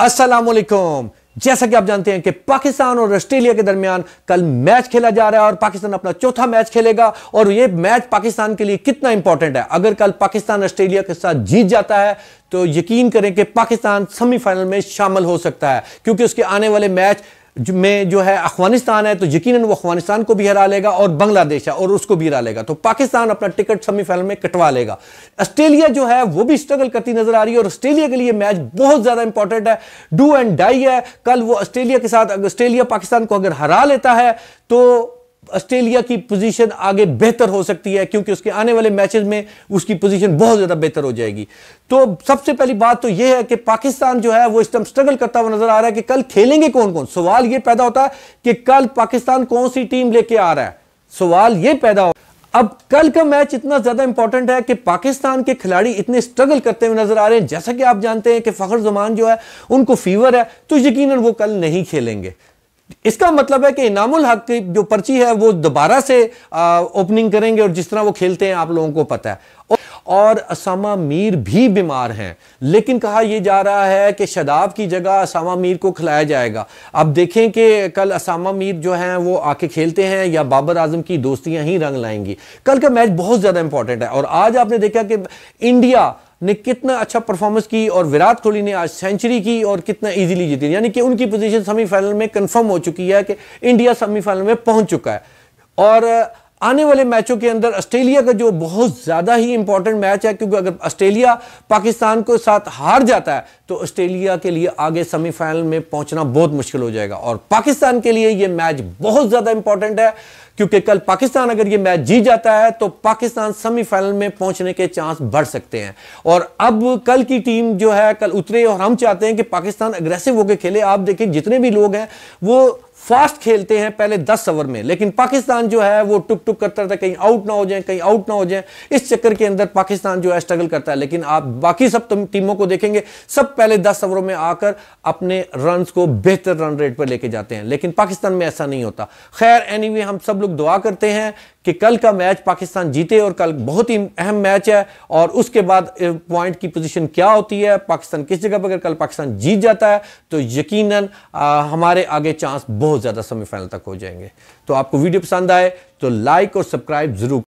असलम जैसा कि आप जानते हैं कि पाकिस्तान और ऑस्ट्रेलिया के दरमियान कल मैच खेला जा रहा है और पाकिस्तान अपना चौथा मैच खेलेगा और यह मैच पाकिस्तान के लिए कितना इंपॉर्टेंट है अगर कल पाकिस्तान ऑस्ट्रेलिया के साथ जीत जाता है तो यकीन करें कि पाकिस्तान सेमीफाइनल में शामिल हो सकता है क्योंकि उसके आने वाले मैच में जो है अफगानिस्तान है तो यकीनन वो अफगानिस्तान को भी हरा लेगा और बांग्लादेश है और उसको भी हरा लेगा तो पाकिस्तान अपना टिकट सेमीफाइनल में कटवा लेगा ऑस्ट्रेलिया जो है वो भी स्ट्रगल करती नजर आ रही है और ऑस्ट्रेलिया के लिए मैच बहुत ज़्यादा इंपॉर्टेंट है डू एंड डाई है कल वो ऑस्ट्रेलिया के साथ ऑस्ट्रेलिया पाकिस्तान को अगर हरा लेता है तो ऑस्ट्रेलिया की पोजीशन आगे बेहतर हो सकती है क्योंकि उसके आने वाले मैचेस में उसकी पोजीशन बहुत ज़्यादा बेहतर हो जाएगी तो सबसे पहली बात तो यह है कि पाकिस्तान जो है वो इस टाइम स्ट्रगल करता हुआ नजर आ रहा है कि कल खेलेंगे कौन कौन सवाल ये पैदा होता है कि कल पाकिस्तान कौन सी टीम लेके आ रहा है सवाल ये पैदा हो अब कल का मैच इतना ज्यादा इंपॉर्टेंट है कि पाकिस्तान के खिलाड़ी इतने स्ट्रगल करते हुए नजर आ रहे हैं जैसा कि आप जानते हैं कि फखर जमान जो है उनको फीवर है तो यकीनन वो कल नहीं खेलेंगे इसका मतलब है कि इनामुल हक की जो पर्ची है वो दोबारा से ओपनिंग करेंगे और जिस तरह वो खेलते हैं आप लोगों को पता है और असामा मीर भी बीमार हैं लेकिन कहा यह जा रहा है कि शदाब की जगह असामा मीर को खिलाया जाएगा अब देखें कि कल असामा मीर जो हैं वो आके खेलते हैं या बाबर आजम की दोस्तियां ही रंग लाएंगी कल का मैच बहुत ज़्यादा इंपॉर्टेंट है और आज आपने देखा कि इंडिया ने कितना अच्छा परफॉर्मेंस की और विराट कोहली ने आज सेंचुरी की और कितना इजीली जीती यानी कि उनकी पोजीशन सेमीफाइनल में कंफर्म हो चुकी है कि इंडिया सेमीफाइनल में पहुंच चुका है और आने वाले मैचों के अंदर ऑस्ट्रेलिया का जो बहुत ज़्यादा ही इंपॉर्टेंट मैच है क्योंकि अगर ऑस्ट्रेलिया पाकिस्तान के साथ हार जाता है तो ऑस्ट्रेलिया के लिए आगे सेमीफाइनल में पहुंचना बहुत मुश्किल हो जाएगा और पाकिस्तान के लिए यह मैच बहुत ज़्यादा इंपॉर्टेंट है क्योंकि कल पाकिस्तान अगर ये मैच जीत जाता है तो पाकिस्तान सेमीफाइनल में पहुंचने के चांस बढ़ सकते हैं और अब कल की टीम जो है कल उतरे और हम चाहते हैं कि पाकिस्तान अग्रेसिव होकर खेले आप देखें जितने भी लोग हैं वो फास्ट खेलते हैं पहले दस ओवर में लेकिन पाकिस्तान जो है वो टुक टुक करता रहता है कहीं आउट ना हो जाए कहीं आउट ना हो जाए इस चक्कर के अंदर पाकिस्तान जो है स्ट्रगल करता है लेकिन आप बाकी सब टीमों को देखेंगे सब पहले दस ओवरों में आकर अपने रन को बेहतर रन रेट पर लेके जाते हैं लेकिन पाकिस्तान में ऐसा नहीं होता खैर एनी anyway, हम सब लोग दुआ करते हैं कि कल का मैच पाकिस्तान जीते और कल बहुत ही अहम मैच है और उसके बाद पॉइंट की पोजीशन क्या होती है पाकिस्तान किस जगह पर अगर कल पाकिस्तान जीत जाता है तो यकीनन हमारे आगे चांस बहुत ज़्यादा सेमीफाइनल तक हो जाएंगे तो आपको वीडियो पसंद आए तो लाइक और सब्सक्राइब ज़रूर